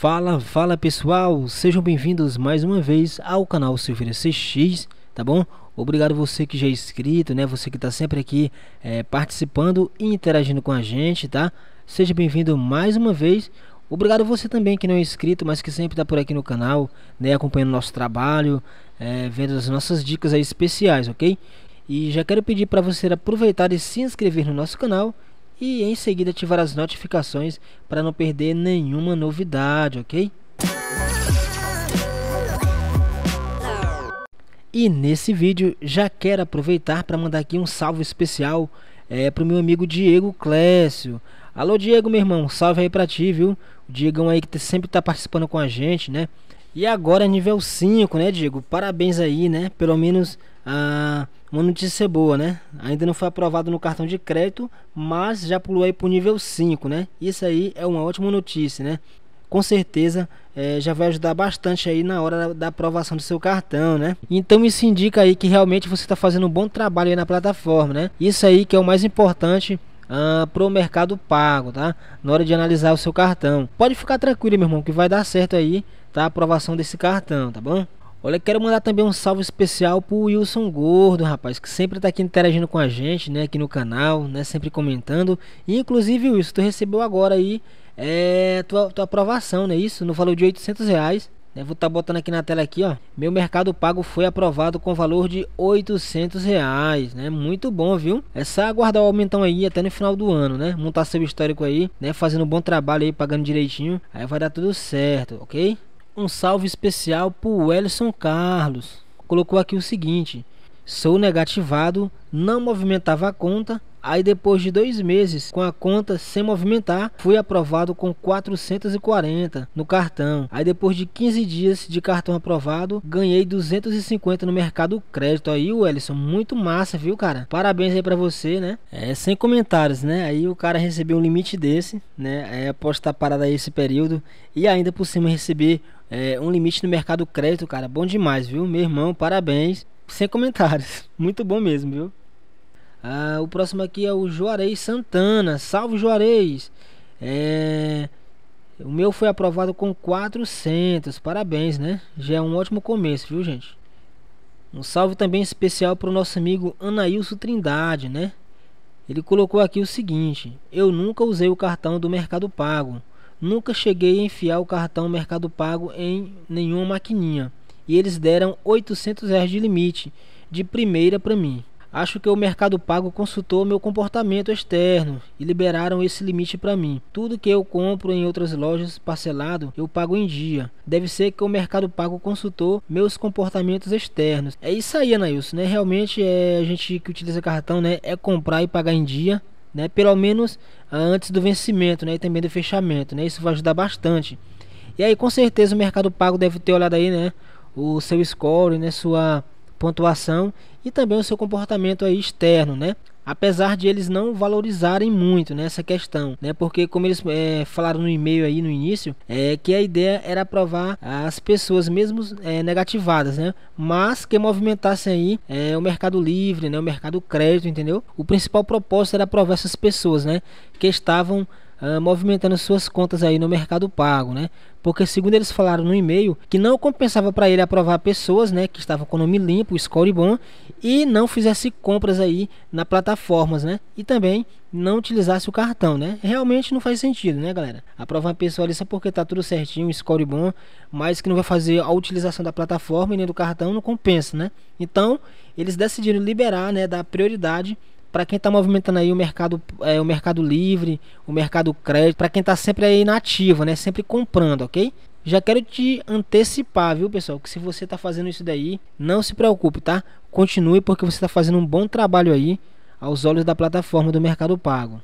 Fala, fala pessoal, sejam bem-vindos mais uma vez ao canal Silveira CX, tá bom? Obrigado você que já é inscrito, né? Você que está sempre aqui é, participando e interagindo com a gente, tá? Seja bem-vindo mais uma vez. Obrigado você também que não é inscrito, mas que sempre está por aqui no canal, né? Acompanhando nosso trabalho, é, vendo as nossas dicas aí especiais, ok? E já quero pedir para você aproveitar e se inscrever no nosso canal e em seguida ativar as notificações para não perder nenhuma novidade, ok? E nesse vídeo já quero aproveitar para mandar aqui um salve especial é, para o meu amigo Diego Clécio. Alô Diego, meu irmão, salve aí para ti, viu? O Diegão aí que sempre tá participando com a gente, né? E agora é nível 5, né, Diego? Parabéns aí, né? Pelo menos ah, uma notícia boa, né? Ainda não foi aprovado no cartão de crédito, mas já pulou aí para o nível 5, né? Isso aí é uma ótima notícia, né? Com certeza é, já vai ajudar bastante aí na hora da, aprovação do seu cartão, né? Então isso indica aí que realmente você está fazendo um bom trabalho aí na plataforma, né? Isso aí que é o mais importante ah, para o mercado pago, tá? Na hora de analisar o seu cartão. Pode ficar tranquilo, meu irmão, que vai dar certo aí, tá? A aprovação desse cartão, tá bom? Olha, quero mandar também um salve especial pro Wilson Gordo, rapaz, que sempre tá aqui interagindo com a gente, né, aqui no canal, né, sempre comentando. E, inclusive, Wilson, tu recebeu agora aí é, tua, tua aprovação, né, isso? No valor de 800 reais, né, vou estar tá botando aqui na tela aqui, ó. Meu mercado pago foi aprovado com valor de 800 reais, né? Muito bom, viu? É só aguardar o aumentão aí até no final do ano, né? Montar seu histórico aí, né? Fazendo um bom trabalho aí, pagando direitinho. Aí vai dar tudo certo, ok? Um salve especial para o Carlos. Colocou aqui o seguinte: sou negativado, não movimentava a conta, Aí depois de dois meses, com a conta sem movimentar, fui aprovado com 440 no cartão. Aí depois de 15 dias de cartão aprovado, ganhei 250 no mercado crédito. Aí, Wellison, muito massa, viu, cara? Parabéns aí pra você, né? É, sem comentários, né? Aí o cara recebeu um limite desse, né? É, após estar parado aí esse período. E ainda por cima receber é, um limite no mercado crédito, cara. Bom demais, viu? Meu irmão, parabéns. Sem comentários. Muito bom mesmo, viu? Ah, o próximo aqui é o Juarez Santana. Salve Juarez! É... O meu foi aprovado com 400. Parabéns, né? Já é um ótimo começo, viu, gente? Um salve também especial para o nosso amigo Anaílso Trindade, né? Ele colocou aqui o seguinte: Eu nunca usei o cartão do Mercado Pago. Nunca cheguei a enfiar o cartão Mercado Pago em nenhuma maquininha. E eles deram 800 reais de limite de primeira para mim. Acho que o Mercado Pago consultou meu comportamento externo e liberaram esse limite para mim. Tudo que eu compro em outras lojas parcelado, eu pago em dia. Deve ser que o Mercado Pago consultou meus comportamentos externos. É isso aí, Anailson, né? Realmente é a gente que utiliza cartão, né, é comprar e pagar em dia, né? Pelo menos ah, antes do vencimento, né, e também do fechamento, né? Isso vai ajudar bastante. E aí, com certeza o Mercado Pago deve ter olhado aí, né, o seu score, né, sua pontuação e também o seu comportamento aí externo, né? Apesar de eles não valorizarem muito nessa né, questão, né? Porque como eles é, falaram no e-mail aí no início, é que a ideia era provar as pessoas mesmo é, negativadas, né? Mas que movimentassem aí é, o mercado livre, né? O mercado crédito, entendeu? O principal propósito era provar essas pessoas, né? Que estavam uh, movimentando suas contas aí no Mercado Pago, né? Porque segundo eles falaram no e-mail que não compensava para ele aprovar pessoas, né, que estavam com nome limpo, score bom e não fizesse compras aí na plataformas, né? E também não utilizasse o cartão, né? Realmente não faz sentido, né, galera? Aprovar uma pessoa ali só porque tá tudo certinho, score bom, mas que não vai fazer a utilização da plataforma e nem do cartão não compensa, né? Então, eles decidiram liberar, né, dar prioridade para quem está movimentando aí o mercado, é, o mercado livre, o mercado crédito, para quem está sempre aí na ativa, né? Sempre comprando, ok? Já quero te antecipar, viu, pessoal? Que se você está fazendo isso daí, não se preocupe, tá? Continue porque você está fazendo um bom trabalho aí aos olhos da plataforma do Mercado Pago.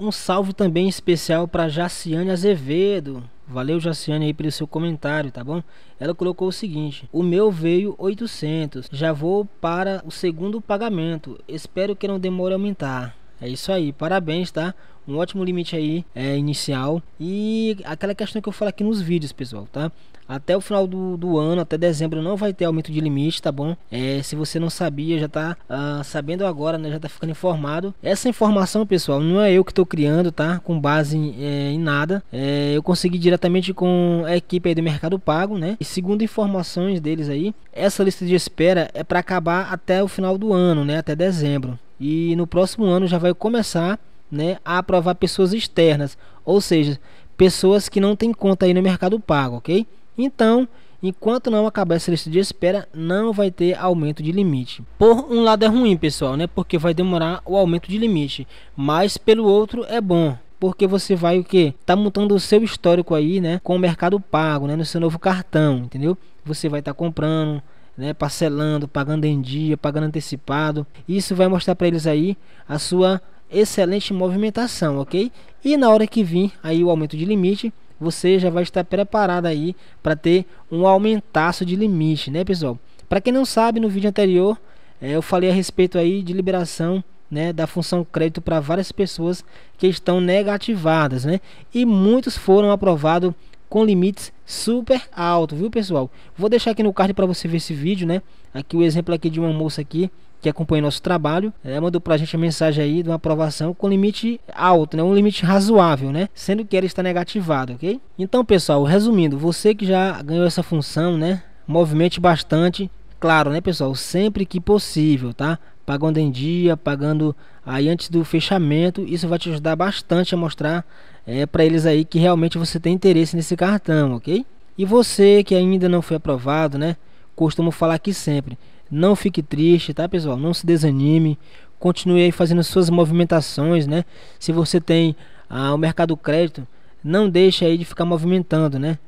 Um salve também especial para Jaciane Azevedo. Valeu, Jaciane, aí pelo seu comentário, tá bom? Ela colocou o seguinte: O meu veio 800. Já vou para o segundo pagamento. Espero que não demore a aumentar. É isso aí, parabéns, tá? Um ótimo limite aí é, inicial. E aquela questão que eu falo aqui nos vídeos, pessoal, tá? Até o final do, do ano, até dezembro, não vai ter aumento de limite, tá bom? É, se você não sabia, já tá ah, sabendo agora, né? Já tá ficando informado. Essa informação, pessoal, não é eu que tô criando, tá? Com base em, é, em nada. É, eu consegui diretamente com a equipe aí do Mercado Pago, né? E segundo informações deles aí, essa lista de espera é para acabar até o final do ano, né? Até dezembro e no próximo ano já vai começar né, a aprovar pessoas externas, ou seja, pessoas que não têm conta aí no mercado pago, ok? Então, enquanto não acabar essa lista de espera, não vai ter aumento de limite. Por um lado é ruim, pessoal, né? Porque vai demorar o aumento de limite, mas pelo outro é bom, porque você vai o que tá montando o seu histórico aí né com o mercado pago né no seu novo cartão entendeu você vai estar tá comprando né, parcelando, pagando em dia, pagando antecipado. Isso vai mostrar para eles aí a sua excelente movimentação, ok? E na hora que vir aí o aumento de limite, você já vai estar preparado aí para ter um aumentaço de limite, né, pessoal? Para quem não sabe, no vídeo anterior é, eu falei a respeito aí de liberação né, da função crédito para várias pessoas que estão negativadas, né? E muitos foram aprovados com limites super alto, viu pessoal? Vou deixar aqui no card para você ver esse vídeo, né? Aqui o exemplo aqui de uma moça aqui que acompanha nosso trabalho, ela mandou para a gente a mensagem aí de uma aprovação com limite alto, né? Um limite razoável, né? Sendo que ela está negativada, ok? Então, pessoal, resumindo, você que já ganhou essa função, né? Movimente bastante, claro, né, pessoal? Sempre que possível, tá? Pagando em dia, pagando aí antes do fechamento, isso vai te ajudar bastante a mostrar é, para eles aí que realmente você tem interesse nesse cartão, ok? E você que ainda não foi aprovado, né? Costumo falar aqui sempre, não fique triste, tá pessoal? Não se desanime, continue aí fazendo suas movimentações, né? Se você tem ah, o mercado crédito, não deixe aí de ficar movimentando, né?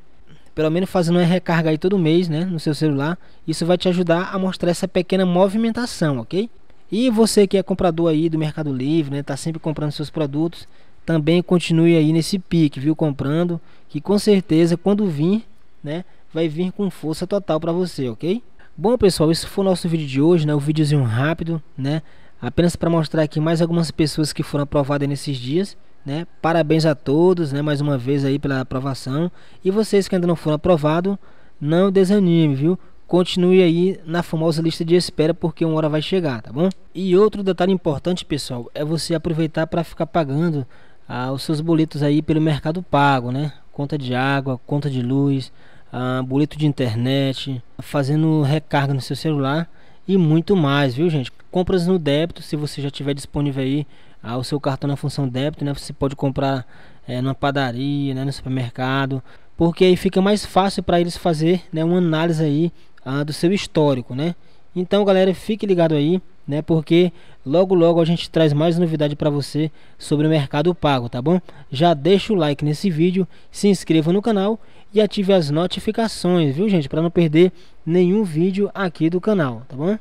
Pelo menos fazendo uma recarga aí todo mês, né? No seu celular, isso vai te ajudar a mostrar essa pequena movimentação, ok? E você que é comprador aí do Mercado Livre, né? Tá sempre comprando seus produtos, também continue aí nesse pique, viu? Comprando, que com certeza quando vir, né, vai vir com força total para você, ok? Bom, pessoal, esse foi o nosso vídeo de hoje, né? O um videozinho rápido, né? Apenas para mostrar aqui mais algumas pessoas que foram aprovadas nesses dias, né? Parabéns a todos, né? Mais uma vez aí pela aprovação. E vocês que ainda não foram aprovados, não desanime, viu? Continue aí na famosa lista de espera porque uma hora vai chegar, tá bom? E outro detalhe importante, pessoal, é você aproveitar para ficar pagando ah, os seus boletos aí pelo Mercado Pago, né? Conta de água, conta de luz, ah, boleto de internet, fazendo recarga no seu celular e muito mais, viu, gente? Compras no débito, se você já tiver disponível aí ah, o seu cartão na função débito, né? Você pode comprar é, eh, na padaria, né? no supermercado, porque aí fica mais fácil para eles fazer né? uma análise aí ah, do seu histórico, né? Então, galera, fique ligado aí né? Porque logo logo a gente traz mais novidade para você sobre o mercado pago, tá bom? Já deixa o like nesse vídeo, se inscreva no canal e ative as notificações, viu, gente? Para não perder nenhum vídeo aqui do canal, tá bom?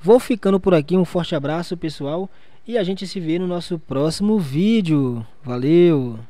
Vou ficando por aqui, um forte abraço, pessoal, e a gente se vê no nosso próximo vídeo. Valeu!